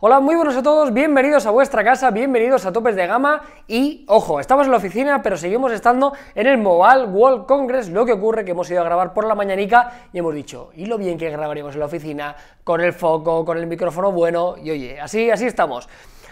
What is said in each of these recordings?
Hola, muy buenos a todos, bienvenidos a vuestra casa, bienvenidos a Topes de Gama y, ojo, estamos en la oficina pero seguimos estando en el Mobile World Congress, lo que ocurre que hemos ido a grabar por la mañanica y hemos dicho, y lo bien que grabaremos en la oficina, con el foco, con el micrófono bueno, y oye, así, así estamos.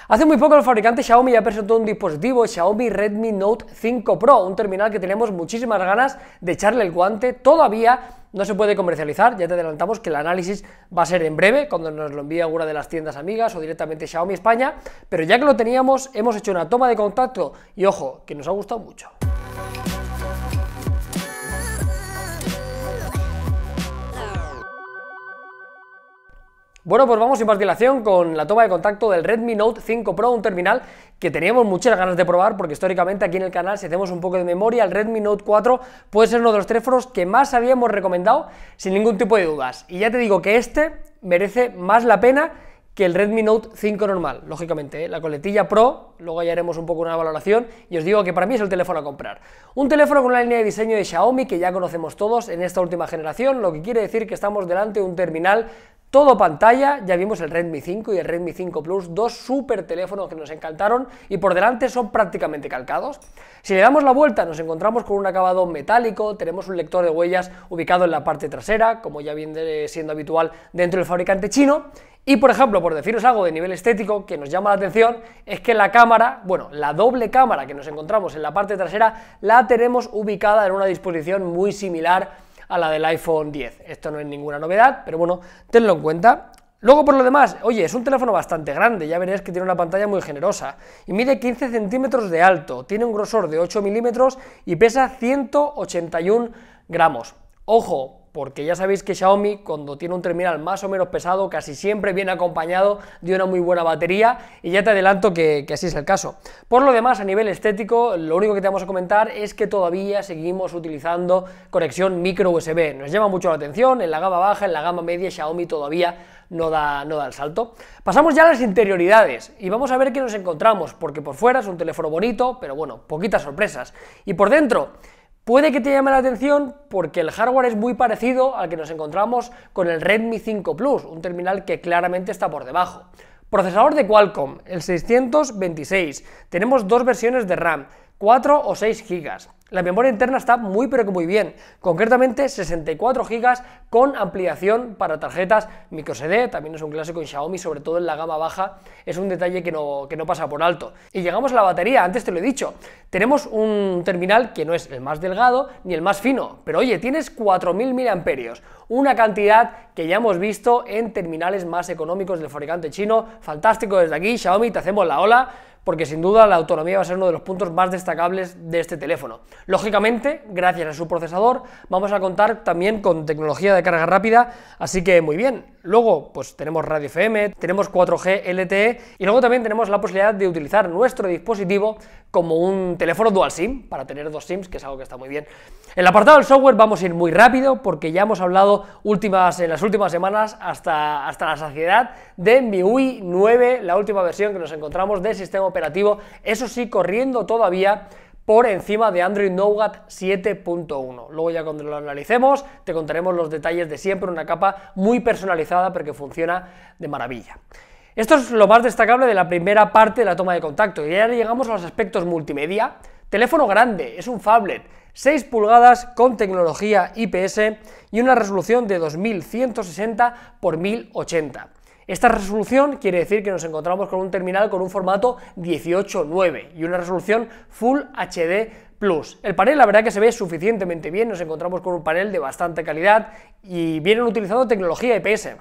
Hace muy poco el fabricante Xiaomi ya presentó un dispositivo, Xiaomi Redmi Note 5 Pro, un terminal que tenemos muchísimas ganas de echarle el guante todavía no se puede comercializar, ya te adelantamos que el análisis va a ser en breve, cuando nos lo envíe una de las tiendas amigas o directamente Xiaomi España, pero ya que lo teníamos, hemos hecho una toma de contacto y ojo, que nos ha gustado mucho. Bueno, pues vamos sin más dilación con la toma de contacto del Redmi Note 5 Pro, un terminal que teníamos muchas ganas de probar porque históricamente aquí en el canal, si hacemos un poco de memoria, el Redmi Note 4 puede ser uno de los teléfonos que más habíamos recomendado sin ningún tipo de dudas. Y ya te digo que este merece más la pena que el Redmi Note 5 normal, lógicamente, ¿eh? la coletilla Pro, luego ya haremos un poco una valoración y os digo que para mí es el teléfono a comprar. Un teléfono con la línea de diseño de Xiaomi que ya conocemos todos en esta última generación, lo que quiere decir que estamos delante de un terminal todo pantalla, ya vimos el Redmi 5 y el Redmi 5 Plus, dos super teléfonos que nos encantaron y por delante son prácticamente calcados. Si le damos la vuelta nos encontramos con un acabado metálico, tenemos un lector de huellas ubicado en la parte trasera, como ya viene siendo habitual dentro del fabricante chino, y por ejemplo, por deciros algo de nivel estético que nos llama la atención, es que la cámara, bueno, la doble cámara que nos encontramos en la parte trasera, la tenemos ubicada en una disposición muy similar a la del iPhone 10. Esto no es ninguna novedad, pero bueno, tenlo en cuenta. Luego por lo demás, oye, es un teléfono bastante grande, ya veréis que tiene una pantalla muy generosa y mide 15 centímetros de alto, tiene un grosor de 8 milímetros y pesa 181 gramos. Ojo, porque ya sabéis que Xiaomi cuando tiene un terminal más o menos pesado casi siempre viene acompañado de una muy buena batería y ya te adelanto que, así es el caso. Por lo demás, a nivel estético, lo único que te vamos a comentar es que todavía seguimos utilizando conexión micro USB. Nos llama mucho la atención, en la gama baja, en la gama media Xiaomi todavía no da, no da el salto. Pasamos ya a las interioridades y vamos a ver qué nos encontramos, porque por fuera es un teléfono bonito, pero bueno, poquitas sorpresas. Y por dentro... Puede que te llame la atención porque el hardware es muy parecido al que nos encontramos con el Redmi 5 Plus, un terminal que claramente está por debajo. Procesador de Qualcomm, el 626. Tenemos dos versiones de RAM, 4 o 6 GB. La memoria interna está muy pero que muy bien, concretamente 64 GB con ampliación para tarjetas microSD, también es un clásico en Xiaomi, sobre todo en la gama baja, es un detalle que no, que no pasa por alto. Y llegamos a la batería, antes te lo he dicho, tenemos un terminal que no es el más delgado ni el más fino, pero oye, tienes 4.000 mAh, una cantidad que ya hemos visto en terminales más económicos del fabricante chino, fantástico desde aquí, Xiaomi, te hacemos la ola, porque sin duda la autonomía va a ser uno de los puntos más destacables de este teléfono. Lógicamente, gracias a su procesador, vamos a contar también con tecnología de carga rápida, así que muy bien. Luego, pues tenemos radio FM, tenemos 4G LTE y luego también tenemos la posibilidad de utilizar nuestro dispositivo como un teléfono dual SIM, para tener dos SIMs, que es algo que está muy bien. En el apartado del software vamos a ir muy rápido porque ya hemos hablado últimas, en las últimas semanas hasta, hasta la saciedad de MIUI 9, la última versión que nos encontramos del sistema eso sí, corriendo todavía por encima de Android Nougat 7.1. Luego ya cuando lo analicemos te contaremos los detalles de siempre, una capa muy personalizada porque funciona de maravilla. Esto es lo más destacable de la primera parte de la toma de contacto. Y ahora llegamos a los aspectos multimedia. Teléfono grande, es un tablet, 6 pulgadas con tecnología IPS y una resolución de 2160 x 1080. Esta resolución quiere decir que nos encontramos con un terminal con un formato 18.9 y una resolución Full HD El panel la verdad que se ve suficientemente bien, nos encontramos con un panel de bastante calidad y vienen utilizando tecnología IPS.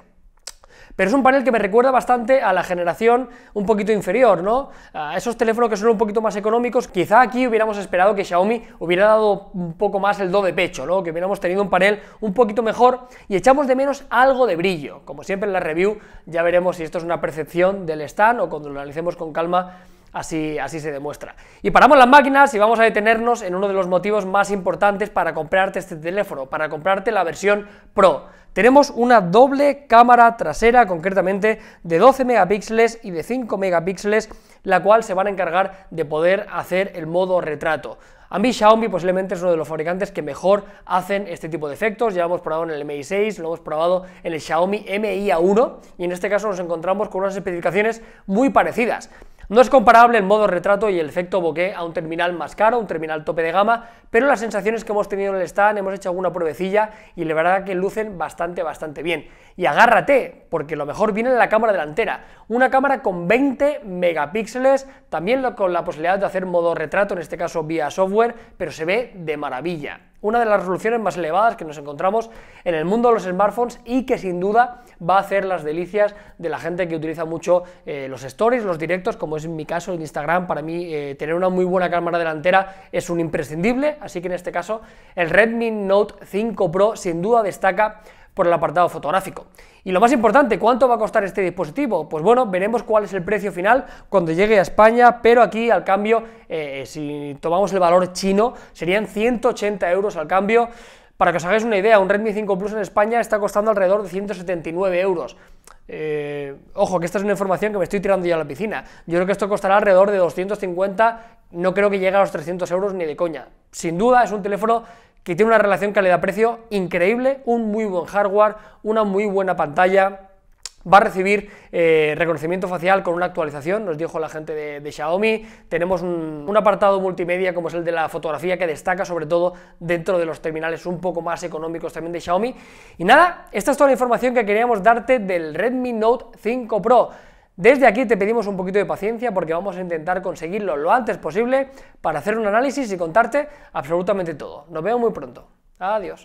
Pero es un panel que me recuerda bastante a la generación un poquito inferior, ¿no? A esos teléfonos que son un poquito más económicos, quizá aquí hubiéramos esperado que Xiaomi hubiera dado un poco más el do de pecho, ¿no? Que hubiéramos tenido un panel un poquito mejor y echamos de menos algo de brillo. Como siempre en la review ya veremos si esto es una percepción del stand o cuando lo analicemos con calma así, se demuestra. Y paramos las máquinas y vamos a detenernos en uno de los motivos más importantes para comprarte este teléfono, para comprarte la versión Pro. Tenemos una doble cámara trasera, concretamente de 12 megapíxeles y de 5 megapíxeles, la cual se van a encargar de poder hacer el modo retrato. A mí Xiaomi posiblemente es uno de los fabricantes que mejor hacen este tipo de efectos, ya lo hemos probado en el Mi 6, lo hemos probado en el Xiaomi Mi A1 y en este caso nos encontramos con unas especificaciones muy parecidas. No es comparable el modo retrato y el efecto bokeh a un terminal más caro, un terminal tope de gama, pero las sensaciones que hemos tenido en el stand, hemos hecho alguna pruebecilla y la verdad que lucen bastante, bastante bien. Y agárrate, porque lo mejor viene en la cámara delantera. Una cámara con 20 megapíxeles, también con la posibilidad de hacer modo retrato, en este caso vía software, pero se ve de maravilla una de las resoluciones más elevadas que nos encontramos en el mundo de los smartphones y que sin duda va a hacer las delicias de la gente que utiliza mucho eh, los stories, los directos, como es en mi caso en Instagram. Para mí eh, tener una muy buena cámara delantera es un imprescindible, así que en este caso el Redmi Note 5 Pro sin duda destaca por el apartado fotográfico. Y lo más importante, ¿cuánto va a costar este dispositivo? Pues bueno, veremos cuál es el precio final cuando llegue a España, pero aquí al cambio, eh, si tomamos el valor chino, serían 180 euros al cambio. Para que os hagáis una idea, un Redmi 5 Plus en España está costando alrededor de 179 euros. Eh, ojo, que esta es una información que me estoy tirando ya a la piscina. Yo creo que esto costará alrededor de 250, no creo que llegue a los 300 euros ni de coña. Sin duda es un teléfono que tiene una relación calidad-precio increíble, un muy buen hardware, una muy buena pantalla. Va a recibir eh, reconocimiento facial con una actualización, nos dijo la gente de, Xiaomi. Tenemos un, un, apartado multimedia como es el de la fotografía que destaca sobre todo dentro de los terminales un poco más económicos también de Xiaomi. Y nada, esta es toda la información que queríamos darte del Redmi Note 5 Pro. Desde aquí te pedimos un poquito de paciencia porque vamos a intentar conseguirlo lo antes posible para hacer un análisis y contarte absolutamente todo. Nos vemos muy pronto. Adiós.